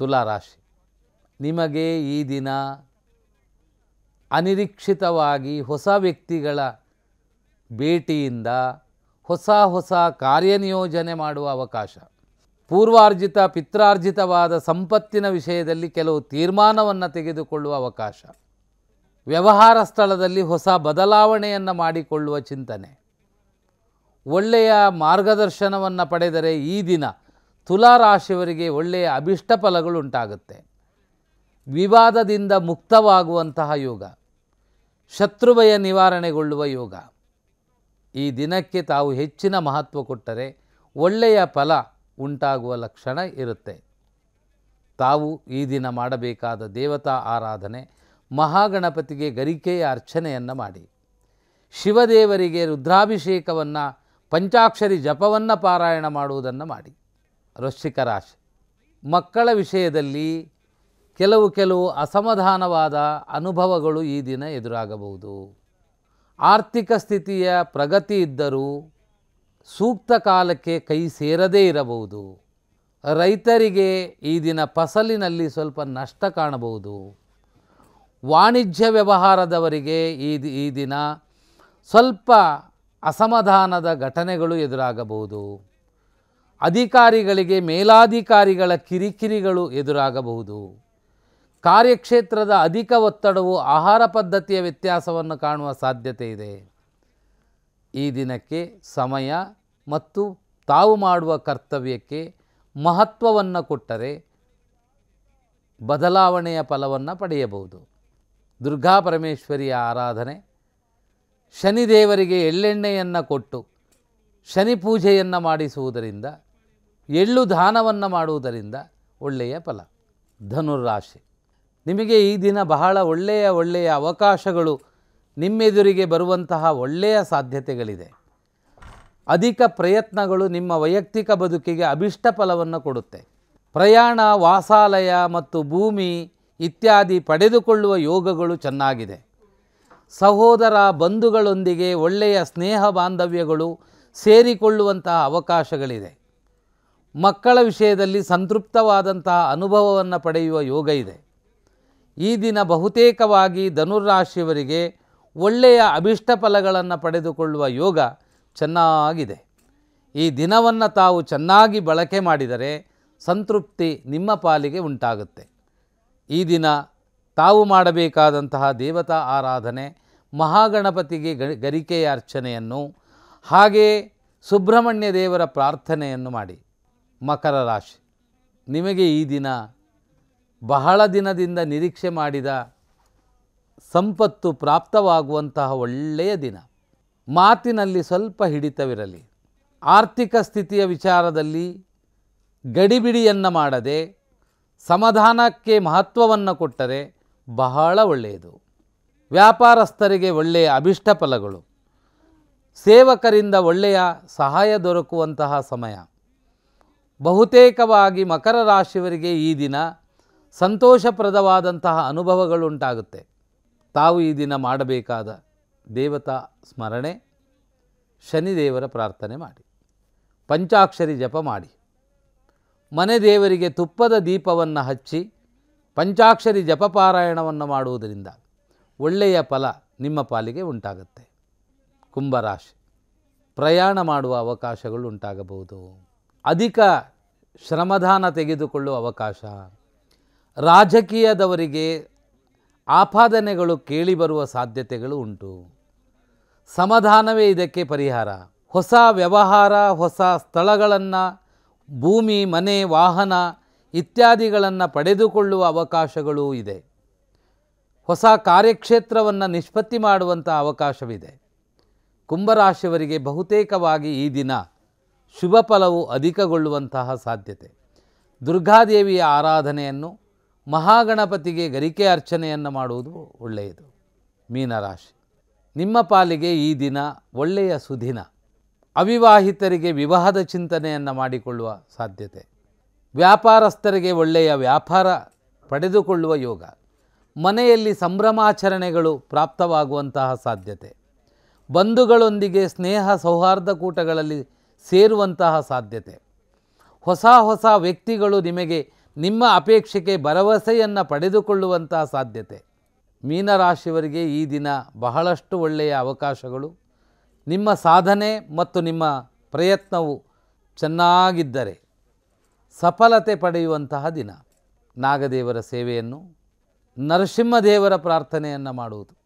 ತುಲಾರಾಶಿ ನಿಮಗೆ ಈ ದಿನ ಅನಿರೀಕ್ಷಿತವಾಗಿ ಹೊಸ ವ್ಯಕ್ತಿಗಳ ಭೇಟಿಯಿಂದ ಹೊಸ ಹೊಸ ಕಾರ್ಯನಿಯೋಜನೆ ಮಾಡುವ ಅವಕಾಶ ಪೂರ್ವಾರ್ಜಿತ ಪಿತ್ರಾರ್ಜಿತವಾದ ಸಂಪತ್ತಿನ ವಿಷಯದಲ್ಲಿ ಕೆಲವು ತೀರ್ಮಾನವನ್ನು ತೆಗೆದುಕೊಳ್ಳುವ ಅವಕಾಶ ವ್ಯವಹಾರ ಸ್ಥಳದಲ್ಲಿ ಹೊಸ ಬದಲಾವಣೆಯನ್ನು ಮಾಡಿಕೊಳ್ಳುವ ಚಿಂತನೆ ಒಳ್ಳೆಯ ಮಾರ್ಗದರ್ಶನವನ್ನು ಪಡೆದರೆ ಈ ದಿನ ತುಲಾರಾಶಿಯವರಿಗೆ ಒಳ್ಳೆಯ ಅಭಿಷ್ಟ ಫಲಗಳು ಉಂಟಾಗುತ್ತೆ ವಿವಾದದಿಂದ ಮುಕ್ತವಾಗುವಂತಹ ಯೋಗ ಶತ್ರುವಯ ನಿವಾರಣೆಗೊಳ್ಳುವ ಯೋಗ ಈ ದಿನಕ್ಕೆ ತಾವು ಹೆಚ್ಚಿನ ಮಹತ್ವ ಕೊಟ್ಟರೆ ಒಳ್ಳೆಯ ಫಲ ಉಂಟಾಗುವ ಲಕ್ಷಣ ಇರುತ್ತೆ ತಾವು ಈ ದಿನ ಮಾಡಬೇಕಾದ ದೇವತಾ ಆರಾಧನೆ ಮಹಾಗಣಪತಿಗೆ ಗರಿಕೆಯ ಅರ್ಚನೆಯನ್ನು ಮಾಡಿ ಶಿವದೇವರಿಗೆ ರುದ್ರಾಭಿಷೇಕವನ್ನು ಪಂಚಾಕ್ಷರಿ ಜಪವನ್ನು ಪಾರಾಯಣ ಮಾಡುವುದನ್ನು ಮಾಡಿ ವೃಶ್ಚಿಕ ರಾಶಿ ಮಕ್ಕಳ ವಿಷಯದಲ್ಲಿ ಕೆಲವು ಕೆಲವು ಅಸಮಾಧಾನವಾದ ಅನುಭವಗಳು ಈ ದಿನ ಎದುರಾಗಬಹುದು ಆರ್ಥಿಕ ಸ್ಥಿತಿಯ ಪ್ರಗತಿ ಇದ್ದರೂ ಸೂಕ್ತ ಕಾಲಕ್ಕೆ ಕೈ ಸೇರದೇ ಇರಬಹುದು ರೈತರಿಗೆ ಈ ದಿನ ಫಸಲಿನಲ್ಲಿ ಸ್ವಲ್ಪ ನಷ್ಟ ಕಾಣಬಹುದು ವಾಣಿಜ್ಯ ವ್ಯವಹಾರದವರಿಗೆ ಈ ಈ ದಿನ ಸ್ವಲ್ಪ ಅಸಮಾಧಾನದ ಘಟನೆಗಳು ಎದುರಾಗಬಹುದು ಅಧಿಕಾರಿಗಳಿಗೆ ಮೇಲಾಧಿಕಾರಿಗಳ ಕಿರಿಕಿರಿಗಳು ಎದುರಾಗಬಹುದು ಕಾರ್ಯಕ್ಷೇತ್ರದ ಅಧಿಕ ಒತ್ತಡವು ಆಹಾರ ಪದ್ಧತಿಯ ವ್ಯತ್ಯಾಸವನ್ನು ಕಾಣುವ ಸಾಧ್ಯತೆ ಇದೆ ಈ ದಿನಕ್ಕೆ ಸಮಯ ಮತ್ತು ತಾವು ಮಾಡುವ ಕರ್ತವ್ಯಕ್ಕೆ ಮಹತ್ವವನ್ನು ಕೊಟ್ಟರೆ ಬದಲಾವಣೆಯ ಫಲವನ್ನು ಪಡೆಯಬಹುದು ದುರ್ಗಾ ಪರಮೇಶ್ವರಿಯ ಆರಾಧನೆ ಶನಿದೇವರಿಗೆ ಎಳ್ಳೆಣ್ಣೆಯನ್ನು ಕೊಟ್ಟು ಶನಿ ಪೂಜೆಯನ್ನು ಮಾಡಿಸುವುದರಿಂದ ಎಳ್ಳು ದಾನವನ್ನು ಮಾಡುವುದರಿಂದ ಒಳ್ಳೆಯ ಫಲ ಧನುರಾಶಿ ನಿಮಗೆ ಈ ದಿನ ಬಹಳ ಒಳ್ಳೆಯ ಒಳ್ಳೆಯ ಅವಕಾಶಗಳು ನಿಮ್ಮೆದುರಿಗೆ ಬರುವಂತಹ ಒಳ್ಳೆಯ ಸಾಧ್ಯತೆಗಳಿದೆ ಅಧಿಕ ಪ್ರಯತ್ನಗಳು ನಿಮ್ಮ ವೈಯಕ್ತಿಕ ಬದುಕಿಗೆ ಅಭಿಷ್ಟ ಫಲವನ್ನು ಕೊಡುತ್ತೆ ಪ್ರಯಾಣ ವಾಸಾಲಯ ಮತ್ತು ಭೂಮಿ ಇತ್ಯಾದಿ ಪಡೆದುಕೊಳ್ಳುವ ಯೋಗಗಳು ಚೆನ್ನಾಗಿದೆ ಸಹೋದರ ಬಂಧುಗಳೊಂದಿಗೆ ಒಳ್ಳೆಯ ಸ್ನೇಹ ಬಾಂಧವ್ಯಗಳು ಸೇರಿಕೊಳ್ಳುವಂತಹ ಅವಕಾಶಗಳಿದೆ ಮಕ್ಕಳ ವಿಷಯದಲ್ಲಿ ಸಂತೃಪ್ತವಾದಂತಹ ಅನುಭವವನ್ನು ಪಡೆಯುವ ಯೋಗ ಇದೆ ಈ ದಿನ ಬಹುತೇಕವಾಗಿ ಧನುರಾಶಿಯವರಿಗೆ ಒಳ್ಳೆಯ ಅಭಿಷ್ಟ ಫಲಗಳನ್ನು ಪಡೆದುಕೊಳ್ಳುವ ಯೋಗ ಚೆನ್ನಾಗಿದೆ ಈ ದಿನವನ್ನು ತಾವು ಚೆನ್ನಾಗಿ ಬಳಕೆ ಮಾಡಿದರೆ ಸಂತೃಪ್ತಿ ನಿಮ್ಮ ಪಾಲಿಗೆ ಉಂಟಾಗುತ್ತೆ ಈ ದಿನ ತಾವು ಮಾಡಬೇಕಾದಂತಹ ದೇವತಾ ಆರಾಧನೆ ಮಹಾಗಣಪತಿಗೆ ಗರಿಕೆಯ ಅರ್ಚನೆಯನ್ನು ಹಾಗೆಯೇ ಸುಬ್ರಹ್ಮಣ್ಯ ದೇವರ ಪ್ರಾರ್ಥನೆಯನ್ನು ಮಾಡಿ ಮಕರ ರಾಶಿ ನಿಮಗೆ ಈ ದಿನ ಬಹಳ ದಿನದಿಂದ ನಿರೀಕ್ಷೆ ಮಾಡಿದ ಸಂಪತ್ತು ಪ್ರಾಪ್ತವಾಗುವಂತಹ ಒಳ್ಳೆಯ ದಿನ ಮಾತಿನಲ್ಲಿ ಸ್ವಲ್ಪ ಹಿಡಿತವಿರಲಿ ಆರ್ಥಿಕ ಸ್ಥಿತಿಯ ವಿಚಾರದಲ್ಲಿ ಗಡಿಬಿಡಿಯನ್ನು ಮಾಡದೆ ಸಮಾಧಾನಕ್ಕೆ ಮಹತ್ವವನ್ನು ಕೊಟ್ಟರೆ ಬಹಳ ಒಳ್ಳೆಯದು ವ್ಯಾಪಾರಸ್ಥರಿಗೆ ಒಳ್ಳೆಯ ಅಭಿಷ್ಟ ಫಲಗಳು ಸೇವಕರಿಂದ ಒಳ್ಳೆಯ ಸಹಾಯ ದೊರಕುವಂತಹ ಸಮಯ ಬಹುತೇಕವಾಗಿ ಮಕರ ರಾಶಿಯವರಿಗೆ ಈ ದಿನ ಸಂತೋಷಪ್ರದವಾದಂತಹ ಅನುಭವಗಳುಂಟಾಗುತ್ತೆ ತಾವು ಈ ದಿನ ಮಾಡಬೇಕಾದ ದೇವತಾ ಸ್ಮರಣೆ ಶನಿದೇವರ ಪ್ರಾರ್ಥನೆ ಮಾಡಿ ಪಂಚಾಕ್ಷರಿ ಜಪ ಮಾಡಿ ಮನೆ ದೇವರಿಗೆ ತುಪ್ಪದ ದೀಪವನ್ನು ಹಚ್ಚಿ ಪಂಚಾಕ್ಷರಿ ಜಪಪಾರಾಯಣವನ್ನು ಮಾಡುವುದರಿಂದ ಒಳ್ಳೆಯ ಫಲ ನಿಮ್ಮ ಪಾಲಿಗೆ ಉಂಟಾಗುತ್ತೆ ಕುಂಭರಾಶಿ ಪ್ರಯಾಣ ಮಾಡುವ ಅವಕಾಶಗಳು ಉಂಟಾಗಬಹುದು ಅಧಿಕ ಶ್ರಮದಾನ ತೆಗೆದುಕೊಳ್ಳುವ ಅವಕಾಶ ರಾಜಕೀಯದವರಿಗೆ ಆಪಾದನೆಗಳು ಕೇಳಿಬರುವ ಸಾಧ್ಯತೆಗಳು ಉಂಟು ಸಮಾಧಾನವೇ ಇದಕ್ಕೆ ಪರಿಹಾರ ಹೊಸ ವ್ಯವಹಾರ ಹೊಸ ಸ್ಥಳಗಳನ್ನು ಭೂಮಿ ಮನೆ ವಾಹನ ಇತ್ಯಾದಿಗಳನ್ನು ಪಡೆದುಕೊಳ್ಳುವ ಅವಕಾಶಗಳು ಇದೆ ಹೊಸ ಕಾರ್ಯಕ್ಷೇತ್ರವನ್ನು ನಿಷ್ಪತ್ತಿ ಮಾಡುವಂಥ ಅವಕಾಶವಿದೆ ಕುಂಭರಾಶಿಯವರಿಗೆ ಬಹುತೇಕವಾಗಿ ಈ ದಿನ ಶುಭ ಫಲವು ಅಧಿಕಗೊಳ್ಳುವಂತಹ ಸಾಧ್ಯತೆ ದುರ್ಗಾದೇವಿಯ ಆರಾಧನೆಯನ್ನು ಮಹಾಗಣಪತಿಗೆ ಗರಿಕೆ ಅರ್ಚನೆಯನ್ನು ಮಾಡುವುದು ಒಳ್ಳೆಯದು ಮೀನರಾಶಿ ನಿಮ್ಮ ಪಾಲಿಗೆ ಈ ದಿನ ಒಳ್ಳೆಯ ಸುದಿನ ಅವಿವಾಹಿತರಿಗೆ ವಿವಾಹದ ಚಿಂತನೆಯನ್ನು ಮಾಡಿಕೊಳ್ಳುವ ಸಾಧ್ಯತೆ ವ್ಯಾಪಾರಸ್ಥರಿಗೆ ಒಳ್ಳೆಯ ವ್ಯಾಪಾರ ಪಡೆದುಕೊಳ್ಳುವ ಯೋಗ ಮನೆಯಲ್ಲಿ ಸಂಭ್ರಮಾಚರಣೆಗಳು ಪ್ರಾಪ್ತವಾಗುವಂತಹ ಸಾಧ್ಯತೆ ಬಂಧುಗಳೊಂದಿಗೆ ಸ್ನೇಹ ಸೌಹಾರ್ದ ಕೂಟಗಳಲ್ಲಿ ಸೇರುವಂತಹ ಸಾಧ್ಯತೆ ಹೊಸ ಹೊಸ ವ್ಯಕ್ತಿಗಳು ನಿಮಗೆ ನಿಮ್ಮ ಅಪೇಕ್ಷೆಗೆ ಭರವಸೆಯನ್ನು ಪಡೆದುಕೊಳ್ಳುವಂತಹ ಸಾಧ್ಯತೆ ಮೀನರಾಶಿಯವರಿಗೆ ಈ ದಿನ ಬಹಳಷ್ಟು ಒಳ್ಳೆಯ ಅವಕಾಶಗಳು ನಿಮ್ಮ ಸಾಧನೆ ಮತ್ತು ನಿಮ್ಮ ಪ್ರಯತ್ನವು ಚೆನ್ನಾಗಿದ್ದರೆ ಸಫಲತೆ ಪಡೆಯುವಂತಹ ದಿನ ನಾಗದೇವರ ಸೇವೆಯನ್ನು ನರಸಿಂಹದೇವರ ಪ್ರಾರ್ಥನೆಯನ್ನು ಮಾಡುವುದು